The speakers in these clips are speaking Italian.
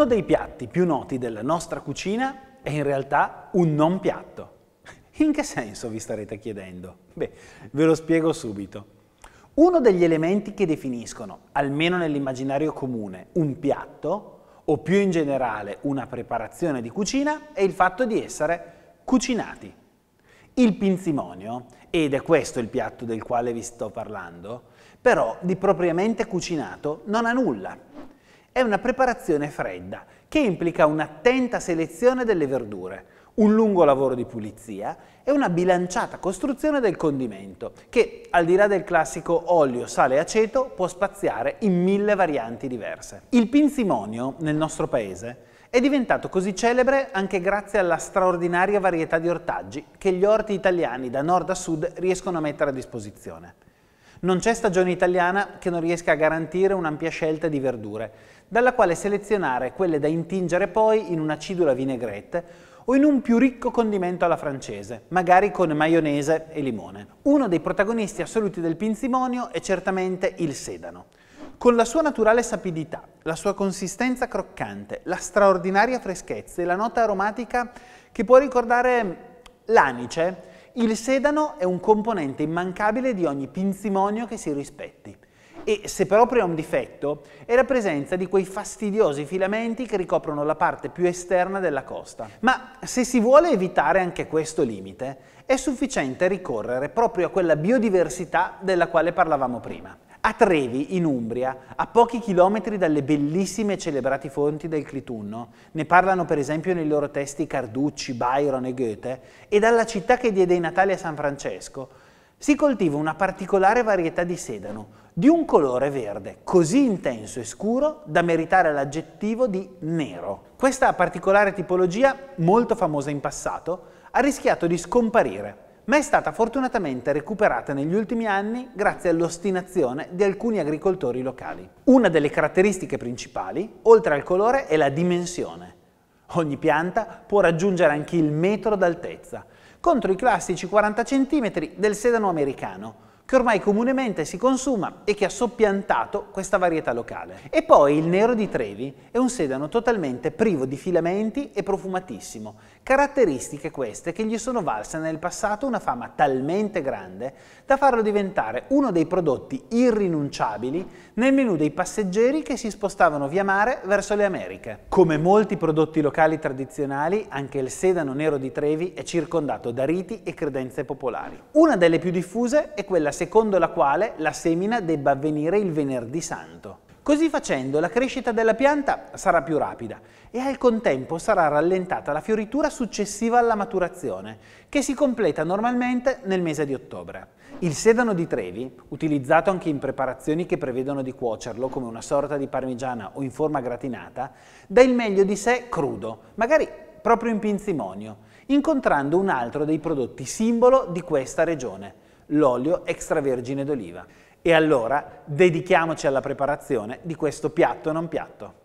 Uno dei piatti più noti della nostra cucina è in realtà un non piatto. In che senso vi starete chiedendo? Beh, ve lo spiego subito. Uno degli elementi che definiscono, almeno nell'immaginario comune, un piatto, o più in generale una preparazione di cucina, è il fatto di essere cucinati. Il pinzimonio, ed è questo il piatto del quale vi sto parlando, però di propriamente cucinato non ha nulla, è una preparazione fredda che implica un'attenta selezione delle verdure, un lungo lavoro di pulizia e una bilanciata costruzione del condimento che, al di là del classico olio, sale e aceto, può spaziare in mille varianti diverse. Il pinzimonio nel nostro paese è diventato così celebre anche grazie alla straordinaria varietà di ortaggi che gli orti italiani da nord a sud riescono a mettere a disposizione. Non c'è stagione italiana che non riesca a garantire un'ampia scelta di verdure, dalla quale selezionare quelle da intingere poi in una cidula vinaigrette o in un più ricco condimento alla francese, magari con maionese e limone. Uno dei protagonisti assoluti del pinzimonio è certamente il sedano. Con la sua naturale sapidità, la sua consistenza croccante, la straordinaria freschezza e la nota aromatica che può ricordare l'anice, il sedano è un componente immancabile di ogni pinzimonio che si rispetti e se proprio è un difetto è la presenza di quei fastidiosi filamenti che ricoprono la parte più esterna della costa. Ma se si vuole evitare anche questo limite è sufficiente ricorrere proprio a quella biodiversità della quale parlavamo prima. A Trevi, in Umbria, a pochi chilometri dalle bellissime e celebrate fonti del Clitunno, ne parlano per esempio nei loro testi Carducci, Byron e Goethe, e dalla città che diede i Natali a San Francesco, si coltiva una particolare varietà di sedano, di un colore verde così intenso e scuro da meritare l'aggettivo di nero. Questa particolare tipologia, molto famosa in passato, ha rischiato di scomparire ma è stata fortunatamente recuperata negli ultimi anni grazie all'ostinazione di alcuni agricoltori locali. Una delle caratteristiche principali, oltre al colore, è la dimensione. Ogni pianta può raggiungere anche il metro d'altezza, contro i classici 40 cm del sedano americano, che ormai comunemente si consuma e che ha soppiantato questa varietà locale. E poi il nero di Trevi è un sedano totalmente privo di filamenti e profumatissimo, caratteristiche queste che gli sono valse nel passato una fama talmente grande da farlo diventare uno dei prodotti irrinunciabili nel menù dei passeggeri che si spostavano via mare verso le Americhe. Come molti prodotti locali tradizionali, anche il sedano nero di Trevi è circondato da riti e credenze popolari. Una delle più diffuse è quella secondo la quale la semina debba avvenire il venerdì santo. Così facendo la crescita della pianta sarà più rapida e al contempo sarà rallentata la fioritura successiva alla maturazione, che si completa normalmente nel mese di ottobre. Il sedano di Trevi, utilizzato anche in preparazioni che prevedono di cuocerlo come una sorta di parmigiana o in forma gratinata, dà il meglio di sé crudo, magari proprio in pinzimonio, incontrando un altro dei prodotti simbolo di questa regione, l'olio extravergine d'oliva. E allora dedichiamoci alla preparazione di questo piatto non piatto.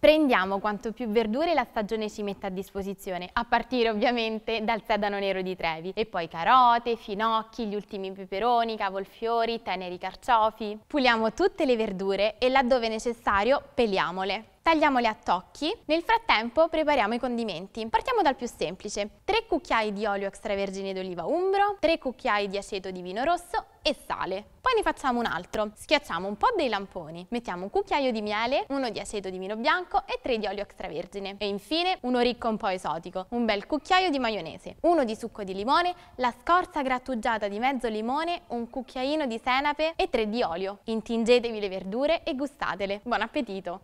Prendiamo quanto più verdure la stagione ci mette a disposizione, a partire ovviamente dal sedano nero di Trevi e poi carote, finocchi, gli ultimi peperoni, cavolfiori, teneri carciofi. Puliamo tutte le verdure e laddove necessario peliamole tagliamole a tocchi. Nel frattempo prepariamo i condimenti. Partiamo dal più semplice. 3 cucchiai di olio extravergine d'oliva umbro, 3 cucchiai di aceto di vino rosso e sale. Poi ne facciamo un altro. Schiacciamo un po' dei lamponi, mettiamo un cucchiaio di miele, uno di aceto di vino bianco e 3 di olio extravergine. E infine uno ricco un po' esotico, un bel cucchiaio di maionese, uno di succo di limone, la scorza grattugiata di mezzo limone, un cucchiaino di senape e 3 di olio. Intingetevi le verdure e gustatele. Buon appetito!